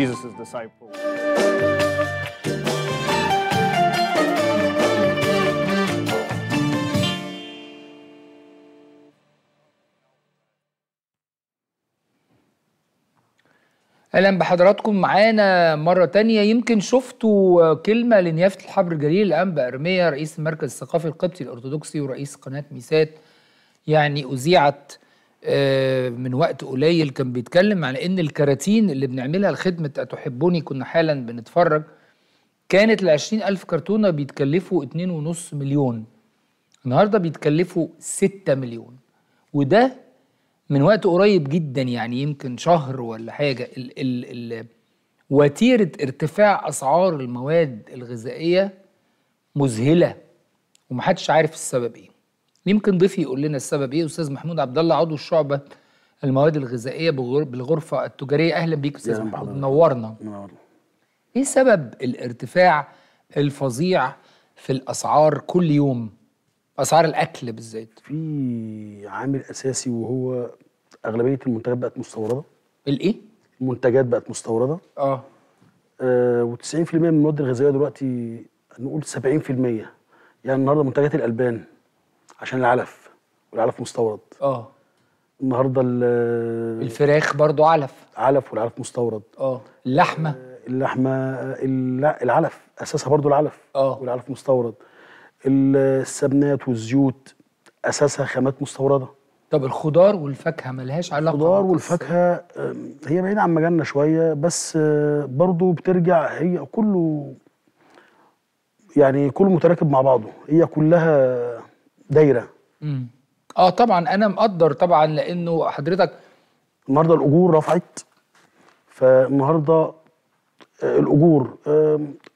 Jesus' disciples. اهلا بحضراتكم معانا مره تانية يمكن شفتوا كلمه لنيافه الحبر الجليل الانبا ارميا رئيس المركز الثقافي القبطي الارثوذكسي ورئيس قناه ميسات يعني اذيعت آه، من وقت قليل كان بيتكلم على ان الكراتين اللي بنعملها لخدمه اتحبوني كنا حالا بنتفرج كانت ال ألف كرتونه بيتكلفوا 2.5 مليون النهارده بيتكلفوا 6 مليون وده من وقت قريب جدا يعني يمكن شهر ولا حاجه ال ال ال وتيره ارتفاع اسعار المواد الغذائيه مذهله ومحدش عارف السبب ايه يمكن ضيف يقول لنا السبب ايه استاذ محمود عبد الله عضو الشعبه المواد الغذائيه بالغرفه التجاريه اهلا بيك استاذ محمود نورنا منورنا ايه سبب الارتفاع الفظيع في الاسعار كل يوم اسعار الاكل بالذات في عامل اساسي وهو اغلبيه المنتجات بقت مستورده الايه المنتجات بقت مستورده اه, آه و90% من المواد الغذائيه دلوقتي نقول 70% يعني النهارده منتجات الالبان عشان العلف والعلف مستورد اه النهارده الفراخ برضو علف علف والعلف مستورد اه اللحمه اللحمه العلف اساسها برضو العلف اه والعلف مستورد السبنات والزيوت اساسها خامات مستورده طب الخضار والفاكهه ملهاش علاقه الخضار والفاكهه هي بعيده عن مجالنا شويه بس برضو بترجع هي كله يعني كله متراكب مع بعضه هي كلها دايره امم اه طبعا انا مقدر طبعا لانه حضرتك النهارده الاجور رفعت فالنهارده آه، الاجور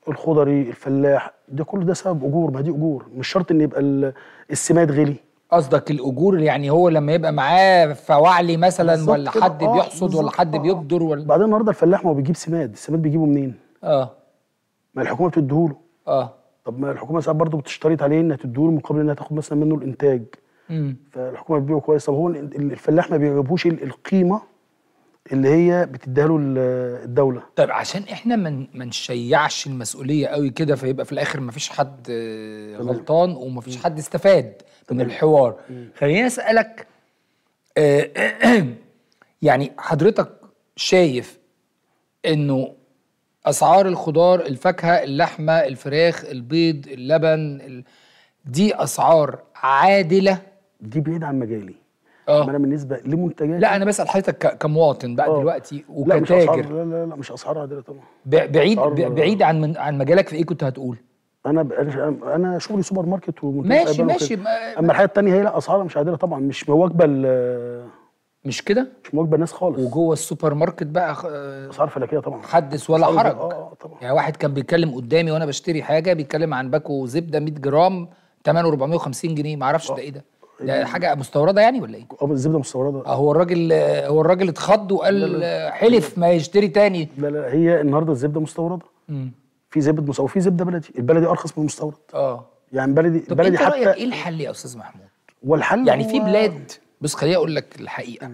الخضري الفلاح ده كل ده سبب اجور ما دي اجور مش شرط ان يبقى السماد غلي قصدك الاجور يعني هو لما يبقى معاه فوعلي مثلا ولا حد آه بيحصد ولا حد آه بيجدر ولا بعدين النهارده الفلاح ما هو بيجيب سماد السماد بيجيبه منين اه ما الحكومه بتديهوله اه طب ما الحكومه ساعات برضه بتشترط عليه انها تديله مقابل انها تاخد مثلا منه الانتاج فالحكومه بتبيعه كويس طب هو الفلاح ما بيعجبوش القيمه اللي هي بتديها له الدوله طيب عشان احنا ما من نشيعش المسؤوليه قوي كده فيبقى في الاخر ما فيش حد غلطان وما فيش حد استفاد من الحوار خليني اسالك آه، يعني حضرتك شايف انه اسعار الخضار الفاكهه اللحمه الفراخ البيض اللبن ال... دي اسعار عادله دي بعيد عن مجالي اه انا بالنسبه لمنتجات لا انا بسال حضرتك كمواطن بقى أوه. دلوقتي وكتاجر لا لا لا لا مش اسعار عادله طبعا ب... بعيد ب... بعيد عن من... عن مجالك في ايه كنت هتقول انا ب... انا شغلي سوبر ماركت ومنتجات ماشي ماشي ما... اما الحاجه الثانيه هي لا اسعارها مش عادله طبعا مش بواجبه مش كده؟ مش مواكبه الناس خالص وجوه السوبر ماركت بقى اسعار فلكيه طبعا حدث ولا حرج آه،, آه،, اه طبعا يعني واحد كان بيتكلم قدامي وانا بشتري حاجه بيتكلم عن باكو زبده 100 جرام ثمنه 450 جنيه ما اعرفش آه. ده ايه ده ده يعني حاجه مستورده يعني ولا ايه؟ اه الزبده مستورده اه هو الراجل هو الراجل اتخض وقال لا لا حلف ما يشتري تاني لا لا هي النهارده الزبده مستورده امم في زبده مستورده وفي زبده بلدي البلدي ارخص من المستورد اه يعني بلدي طب بلدي انت حتى رايك ايه الحل يا استاذ محمود؟ والحل يعني في بلاد بس خليني اقول لك الحقيقه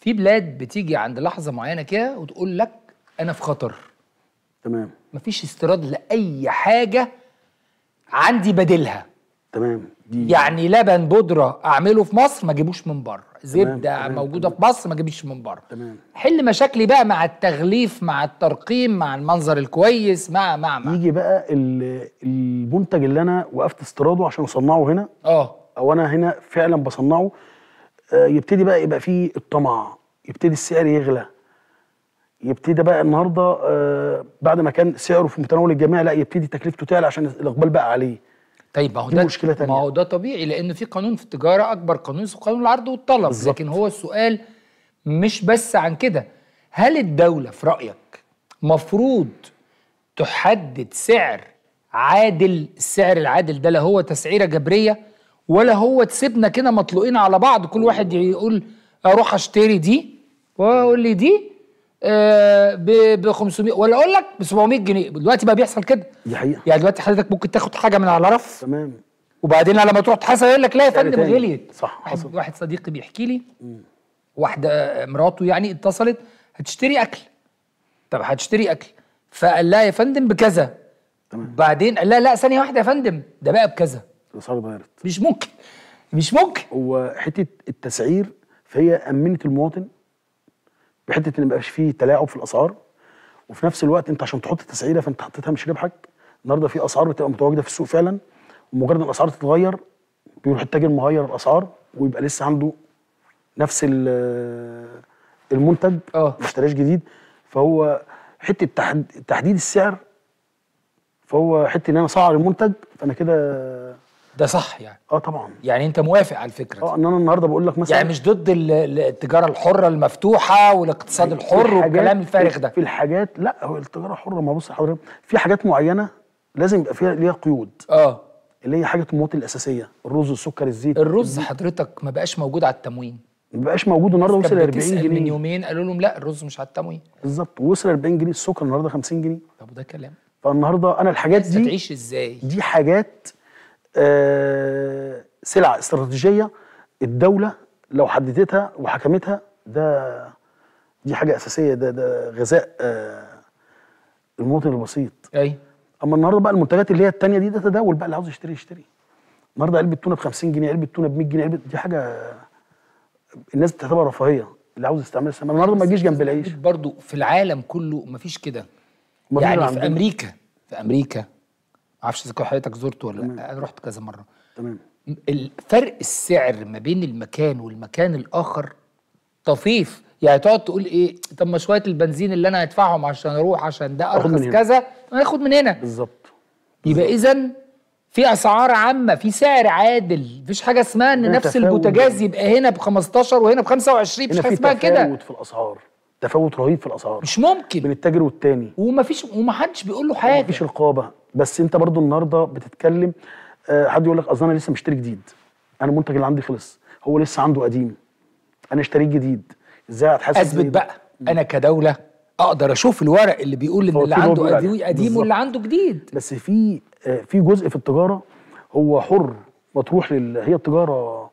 في بلاد بتيجي عند لحظه معينه كده وتقول لك انا في خطر تمام مفيش استيراد لاي حاجه عندي بديلها تمام دي يعني لبن بودره اعمله في مصر ما اجيبوش من بره زبده تمام. موجوده تمام. في مصر ما اجيبش من بره تمام حل مشاكلي بقى مع التغليف مع الترقيم مع المنظر الكويس مع مع مع يجي بقى المنتج اللي انا وقفت استيراده عشان اصنعه هنا اه او انا هنا فعلا بصنعه آه، يبتدي بقى يبقى فيه الطمع يبتدي السعر يغلى يبتدي بقى النهارده آه، بعد ما كان سعره في متناول الجميع لا يبتدي تكلفته تعلى عشان الاقبال بقى عليه طيب ما هو ده مشكله تانية. ما هو ده طبيعي لان في قانون في التجاره اكبر قانون اسمه قانون العرض والطلب بالزبط. لكن هو السؤال مش بس عن كده هل الدوله في رايك مفروض تحدد سعر عادل السعر العادل ده لا هو تسعيره جبريه ولا هو تسيبنا كده مطلوقين على بعض كل واحد يقول اروح اشتري دي واقول لي دي آه، ب 500 ولا اقول لك ب 700 جنيه دلوقتي بقى بيحصل كده دي حقيقه يعني دلوقتي حضرتك ممكن تاخد حاجه من على رف تمام وبعدين لما تروح تحاسب يقول لك لا يا فندم غليت صح واحد, حصل. واحد صديقي بيحكي لي واحده مراته يعني اتصلت هتشتري اكل طب هتشتري اكل فقال لها يا فندم بكذا تمام بعدين قال لها لا ثانيه واحده يا فندم ده بقى بكذا الاسعار اتغيرت مش ممكن مش ممكن هو حته التسعير فهي امنت المواطن بحته ان ما يبقاش فيه تلاعب في الاسعار وفي نفس الوقت انت عشان تحط تسعيره فانت حطيتها مش ربحك النهارده في اسعار بتبقى متواجده في السوق فعلا ومجرد الاسعار تتغير بيروح التاجر مغير الاسعار ويبقى لسه عنده نفس المنتج اه ما اشتراش جديد فهو حته تحديد السعر فهو حته ان انا اسعر المنتج فانا كده ده صح يعني اه طبعا يعني انت موافق على الفكره اه ان انا النهارده بقول لك مثلا يعني مش ضد التجاره الحره المفتوحه والاقتصاد يعني الحر والكلام الفارغ ده في الحاجات لا هو التجاره الحره ما بص حضرتك في حاجات معينه لازم يبقى فيها ليها قيود اه اللي هي حاجه المواطن الاساسيه الرز السكر الزيت الرز حضرتك ما بقاش موجود على التموين ما بقاش موجود النهارده وصل 40 جنيه من يومين قالوا لهم لا الرز مش على التموين بالظبط وصل 40 جنيه السكر النهارده 50 جنيه طب وده كلام فالنهارده انا الحاجات دي هتعيش ازاي دي حاجات آه، سلعه استراتيجيه الدوله لو حددتها وحكمتها ده دي حاجه اساسيه ده ده غذاء آه، المواطن البسيط اي اما النهارده بقى المنتجات اللي هي الثانيه دي ده تداول بقى اللي عاوز يشتري يشتري النهارده علبه تونه ب 50 جنيه علبه تونه ب 100 جنيه علبه دي حاجه الناس بتعتبرها رفاهيه اللي عاوز يستعملها النهارده ما يجيش جنب العيش برضه في العالم كله ما فيش كده يعني في امريكا في امريكا معرفش اذا حضرتك زرته ولا لا انا رحت كذا مره تمام الفرق السعر ما بين المكان والمكان الاخر طفيف يعني تقعد تقول ايه طب ما شويه البنزين اللي انا هدفعهم عشان اروح عشان ده ارخص كذا انا اخد من هنا بالظبط يبقى اذا في اسعار عامه في سعر عادل مفيش حاجه اسمها ان نفس البوتاجاز يبقى هنا ب 15 وهنا ب 25 مش حاجه اسمها كده في الاسعار تفاوت رهيب في الاسعار مش ممكن بين التاجر والتاني ومفيش ومحدش بيقول له حاجه مفيش رقابه بس انت برضو النهارده بتتكلم آه، حد يقول لك اصل انا لسه مشتري جديد انا المنتج اللي عندي خلص هو لسه عنده قديم انا اشتريت جديد ازاي هتحاسب اثبت بقى م. انا كدوله اقدر اشوف الورق اللي بيقول ان اللي عنده قديم, يعني. قديم واللي عنده جديد بس في آه، في جزء في التجاره هو حر مطروح لل... هي التجاره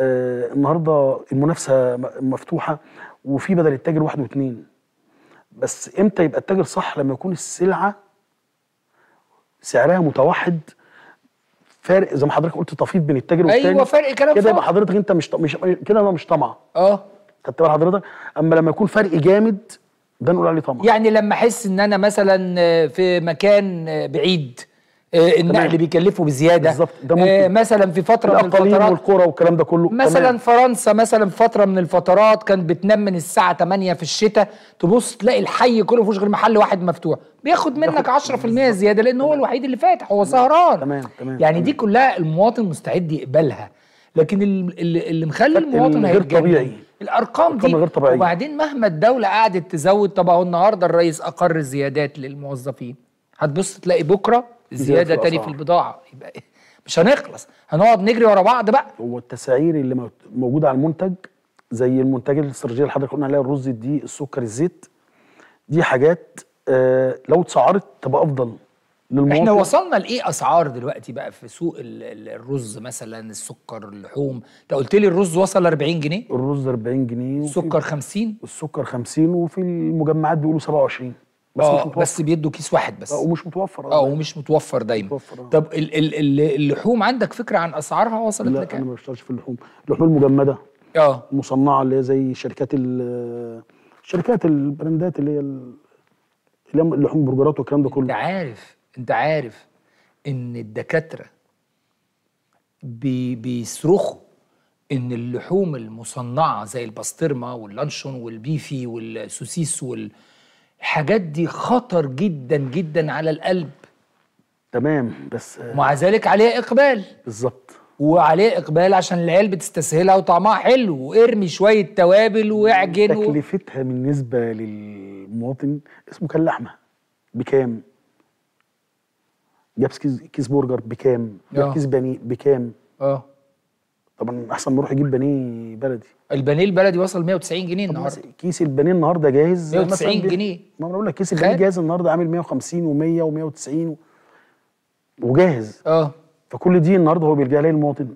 آه، النهارده المنافسه مفتوحه وفي بدل التاجر واحد واثنين بس امتى يبقى التاجر صح لما يكون السلعه سعرها متوحد فارق زي ما حضرتك قلت طفيف بين التاجر والتاني ايوه فرق كلام كده يبقى حضرتك انت مش مش كده انا مش طمع اه خدت بال حضرتك اما لما يكون فرق جامد ده نقول عليه طمع يعني لما احس ان انا مثلا في مكان بعيد آه، النقل بيكلفه بزياده بالظبط ده آه، مثلا في فتره من الفترات والكره والكلام ده كله مثلا تمام. فرنسا مثلا فتره من الفترات كانت بتنام من الساعه 8 في الشتاء تبص تلاقي الحي كله فيهوش غير محل واحد مفتوح بياخد منك 10% زياده لان هو الوحيد اللي فاتح هو سهران تمام تمام يعني دي كلها المواطن مستعد يقبلها لكن اللي مخلي المواطن غير طبيعي الارقام دي غير طبيعي. وبعدين مهما الدوله قعدت تزود طب اهو النهارده الرئيس اقر زيادات للموظفين هتبص تلاقي بكره زياده تاني في البضاعه يبقى مش هنخلص هنقعد نجري ورا بعض بقى هو التسعير اللي موجوده على المنتج زي المنتجات الاستراتيجيه اللي حضرتك قلنا عليها الرز دي السكر الزيت دي حاجات آه، لو اتسعرت تبقى افضل للمواطن احنا وصلنا لايه اسعار دلوقتي بقى في سوق الرز مثلا السكر اللحوم انت قلت لي الرز وصل 40 جنيه الرز 40 جنيه السكر 50 السكر 50 وفي المجمعات بيقولوا 27 بس آه بس بيدوا كيس واحد بس آه، ومش متوفر اه, آه، يعني ومش متوفر دايما متوفر آه. طب ال ال ال اللحوم عندك فكره عن اسعارها وصلت لكام؟ لا لك انا ما بشتغلش في اللحوم اللحوم المجمده اه المصنعه اللي هي زي شركات شركات البراندات اللي هي اللحوم برجرات والكلام ده كله انت عارف انت عارف ان الدكاتره بي بيصرخوا ان اللحوم المصنعه زي البسطرمه واللانشون والبيفي والسوسيس وال الحاجات دي خطر جدا جدا على القلب تمام بس ومع ذلك عليها اقبال بالظبط وعليه اقبال عشان العيال بتستسهلها وطعمها حلو وارمي شويه توابل واعجن تكلفتها و... بالنسبه للمواطن اسمه كان لحمه بكام؟ جاب كيس كيس برجر بكام؟ جاب آه. كيس بانيه بكام؟ اه طبعا احسن ما اروح اجيب بانيه بلدي البانيه البلدي وصل 190 جنيه النهارده كيس البانيه النهارده جاهز 190 جنيه ما انا بقول لك كيس البانيه جاهز النهارده عامل 150 و100 و190 وجاهز اه فكل دي النهارده هو بيلجا ليه المواطن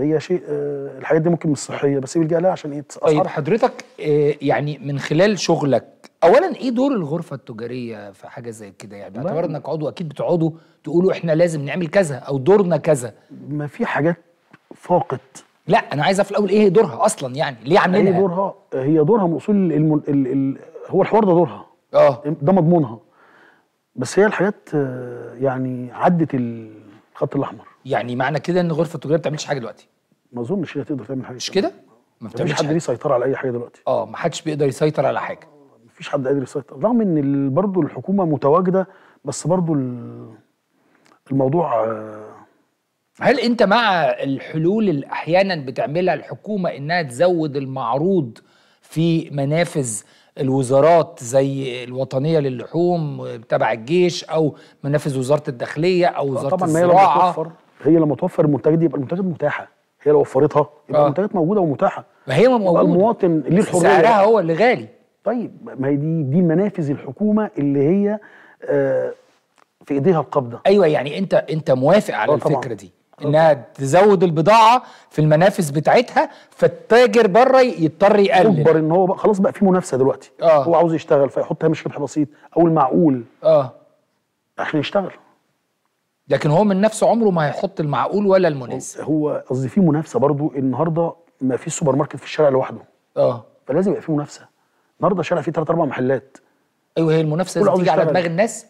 هي شيء آه الحاجات دي ممكن مش صحيه بس بيلجا لها عشان ايه طيب حضرتك آه يعني من خلال شغلك اولا ايه دور الغرفه التجاريه في حاجه زي كده يعني باعتبار انك عضو اكيد بتقعدوا تقولوا احنا لازم نعمل كذا او دورنا كذا ما في حاجات فاقت لا انا عايز اعرف الاول ايه دورها اصلا يعني ليه عاملينها ايه دورها هي دورها مقصود المن... ال... ال... هو الحوار ده دورها اه ده مضمونها بس هي الحاجات آه، يعني عدت الخط الاحمر يعني معنى كده ان غرفه التجاره ما بتعملش حاجه دلوقتي ما اظنش هي تقدر تعمل حاجه مش كده ما بتعملش حد ليه سيطره على اي حاجه دلوقتي اه ما حدش بيقدر يسيطر على حاجه ما فيش حد قادر يسيطر رغم ان برضه الحكومه متواجده بس برضه الموضوع آه، هل انت مع الحلول اللي احيانا بتعملها الحكومه انها تزود المعروض في منافذ الوزارات زي الوطنيه للحوم تبع الجيش او منافذ وزاره الداخليه او وزاره طبعا الزراعه طبعا هي لما توفر هي لما توفر المنتجات يبقى المنتجات متاحه هي لو وفرتها يبقى آه. المنتجات موجوده ومتاحه ما هي موجوده المواطن ليه الحريه سعرها هو اللي غالي طيب ما هي دي دي منافذ الحكومه اللي هي آه في ايديها القبضه ايوه يعني انت انت موافق على آه، الفكره دي انها تزود البضاعه في المنافس بتاعتها فالتاجر بره يضطر يقلل مجبر ان هو خلاص بقى في منافسه دلوقتي آه. هو عاوز يشتغل فيحط هامش ربح بسيط او المعقول اه احنا نشتغل لكن هو من نفسه عمره ما هيحط المعقول ولا المناسب هو قصدي في منافسه برضو النهارده ما فيش سوبر ماركت في الشارع لوحده اه فلازم يبقى في منافسه النهارده الشارع فيه ثلاث اربع محلات ايوه هي المنافسه لازم تيجي على دماغ الناس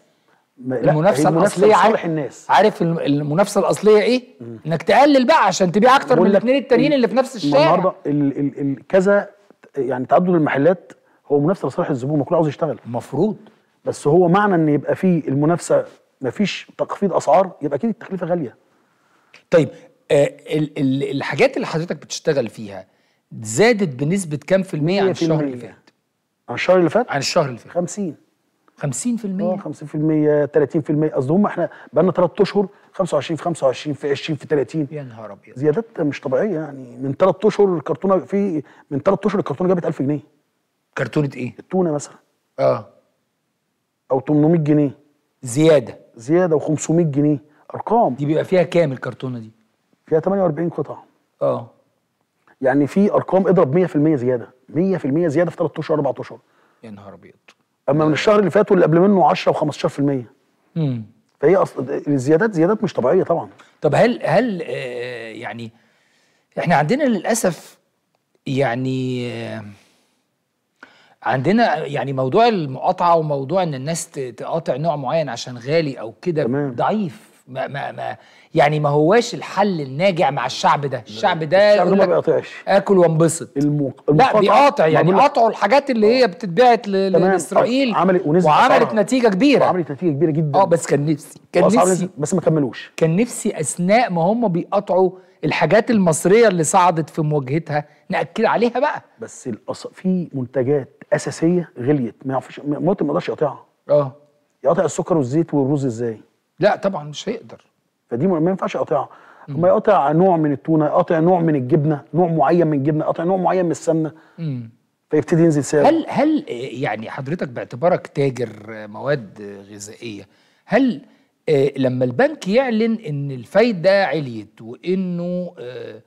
المنافسه الاصليه عارف الناس عارف المنافسه الاصليه ايه؟ مم. انك تقلل بقى عشان تبيع اكتر من الاثنين التانيين اللي في نفس الشارع النهارده كذا يعني تعدد المحلات هو منافسه لصالح الزبون ما كله عاوز يشتغل المفروض بس هو معنى ان يبقى فيه المنافسه ما فيش تخفيض اسعار يبقى اكيد التكلفه غاليه طيب آه الحاجات اللي حضرتك بتشتغل فيها زادت بنسبه كام في المية عن الشهر اللي فات؟ عن الشهر اللي فات؟ عن الشهر اللي فات 50 50% اه 50% 30% قصدي هم احنا بقى لنا ثلاث اشهر 25 في 25 في 20 في 30 يا نهار ابيض زيادات مش طبيعيه يعني من ثلاث اشهر الكرتونه في من ثلاث اشهر الكرتونه جابت 1000 جنيه كرتونه ايه؟ التونه مثلا اه او 800 جنيه زياده زياده و500 جنيه ارقام دي بيبقى فيها كام الكرتونه دي؟ فيها 48 قطعه اه يعني في ارقام اضرب 100% زياده 100% زياده في ثلاث اشهر اربع اشهر يا نهار ابيض اما من الشهر اللي فات واللي قبل منه 10 و15% امم فهي اصل الزيادات زيادات مش طبيعيه طبعا طب هل هل آه، يعني احنا عندنا للاسف يعني آه، عندنا يعني موضوع المقاطعه وموضوع ان الناس تقاطع نوع معين عشان غالي او كده ضعيف ما ما ما يعني ما هواش الحل الناجع مع الشعب ده الشعب ده الشعب ده ما بيقاطعش اكل وانبسط المق... لا بيقاطع يعني قطعوا الحاجات اللي هي بتتبعت لاسرائيل عملت ونزل وعملت طبعا. نتيجه كبيره وعملت نتيجه كبيره جدا اه بس كان نفسي كان نفسي بس ما كملوش كان نفسي اثناء ما هم بيقطعوا الحاجات المصريه اللي صعدت في مواجهتها ناكد عليها بقى بس الأص... في منتجات اساسيه غليت ما يعرفش المواطن ما يقدرش يقطعها اه يقطع السكر والزيت والرز ازاي لا طبعا مش هيقدر فدي ما ينفعش يقطعها ما يقطع نوع من التونه يقطع نوع من الجبنه نوع معين من الجبنه يقطع نوع معين من السمنه فيبتدي ينزل سعره هل هل يعني حضرتك باعتبارك تاجر مواد غذائيه هل آه، لما البنك يعلن ان الفايده عليت وانه آه،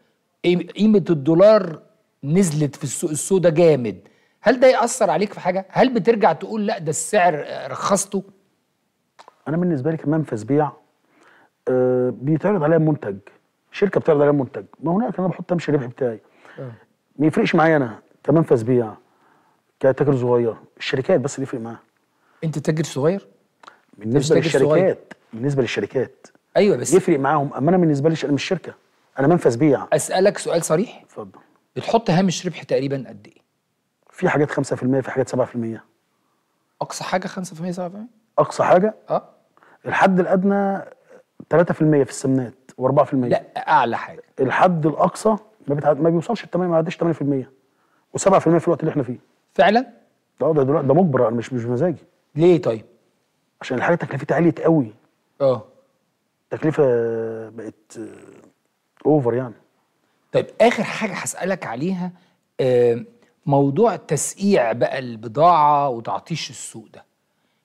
قيمه الدولار نزلت في السوق السوداء جامد هل ده ياثر عليك في حاجه هل بترجع تقول لا ده السعر آه، رخصته انا بالنسبه لي كمان في سبيع آه بيتعرض عليا منتج شركه بتعرض عليا منتج ما هناك انا بحط امشي الربح بتاعي آه. ما يفرقش معايا انا كمان في سبيع كتاجر صغير الشركات بس اللي يفرق معاها انت تاجر صغير بالنسبه للشركات صغير. بالنسبه للشركات ايوه بس يفرق معاهم اما انا بالنسبه لي انا مش شركه انا منفذ بيع اسالك سؤال صريح اتفضل بتحط هامش ربح تقريبا قد ايه في حاجات 5% في حاجات 7% اقصى حاجه 5% 7% اقصى حاجه اه الحد الادنى 3% في السمنات و4% لا اعلى حاجه الحد الاقصى ما, ما بيوصلش ال 8 ما يعديش 8% و7% في الوقت اللي احنا فيه فعلا ده ده دلوقتي ده مجبر مش مش مزاجي ليه طيب عشان الحاجه تكلفتها عاليه قوي اه تكلفه بقت اوفر يعني طيب اخر حاجه هسالك عليها آه، موضوع تسقيع بقى البضاعه وتعطيش السوق ده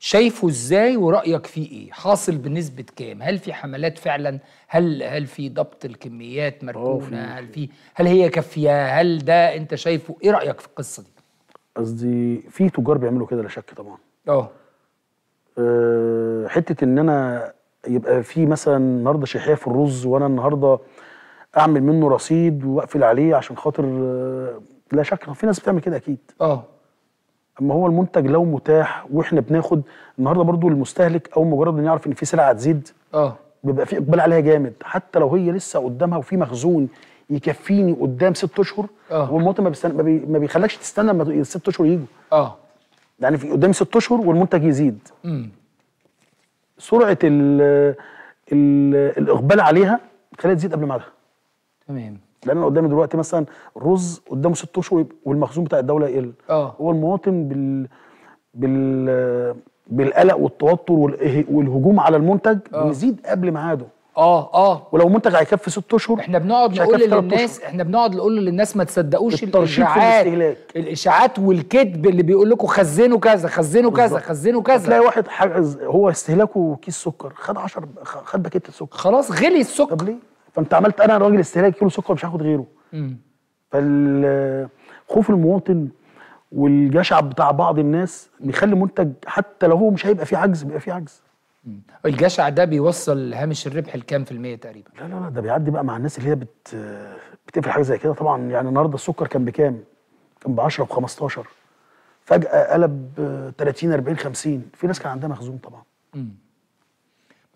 شايفه ازاي ورايك فيه ايه حاصل بنسبه كام هل في حملات فعلا هل هل في ضبط الكميات مركونه هل في هل هي كافيه هل ده انت شايفه ايه رايك في القصه دي قصدي في تجار بيعملوا كده لا شك طبعا اه حته ان انا يبقى في مثلا النهارده شحيه في الرز وانا النهارده اعمل منه رصيد واقفل عليه عشان خاطر آه، لا شك في ناس بتعمل كده اكيد اه اما هو المنتج لو متاح واحنا بناخد النهارده برضو المستهلك او مجرد ان يعرف ان في سلعه هتزيد اه بيبقى في اقبال عليها جامد حتى لو هي لسه قدامها وفي مخزون يكفيني قدام ست اشهر آه. والمواطن ما, بيستن... ما, بي... ما بيخلكش تستنى لما الست اشهر يجوا اه يعني في قدامي ست اشهر والمنتج يزيد امم سرعه الـ الـ الاقبال عليها بتخليها تزيد قبل ما تمام لان انا قدامي دلوقتي مثلا رز قدامه ست اشهر والمخزون بتاع الدوله يقل اه هو المواطن بال بال بالقلق والتوتر والهجوم على المنتج آه. بيزيد قبل ميعاده اه اه ولو منتج هيكفي ست اشهر احنا بنقعد نقول للناس احنا بنقعد نقول للناس ما تصدقوش الاشاعات الاشاعات والكذب اللي بيقول لكم خزنوا كذا خزنوا كذا خزنوا كذا تلاقي واحد حاجز هو استهلاكه كيس سكر خد 10 خد باكيت سكر خلاص غلي السكر طب ليه؟ فانت عملت انا راجل استهلاكي كيلو سكر مش هاخد غيره فالخوف المواطن والجشع بتاع بعض الناس بيخلي منتج حتى لو هو مش هيبقى فيه عجز بيبقى فيه عجز الجشع ده بيوصل هامش الربح لكام في المية تقريبا؟ لا لا لا ده بيعدي بقى مع الناس اللي هي بت بتقفل حاجه زي كده طبعا يعني النهارده السكر كان بكام؟ كان ب 10 ب 15 فجاه قلب 30 40 50 في ناس كان عندها مخزون طبعا. امم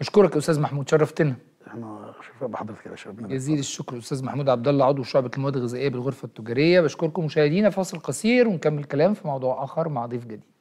بشكرك يا استاذ محمود شرفتنا. احنا بحضرتك يا شباب جزيل الشكر استاذ محمود عبد الله عضو شعبه المواد الغذائيه بالغرفه التجاريه بشكركم مشاهدينا فاصل قصير ونكمل كلام في موضوع اخر مع ضيف جديد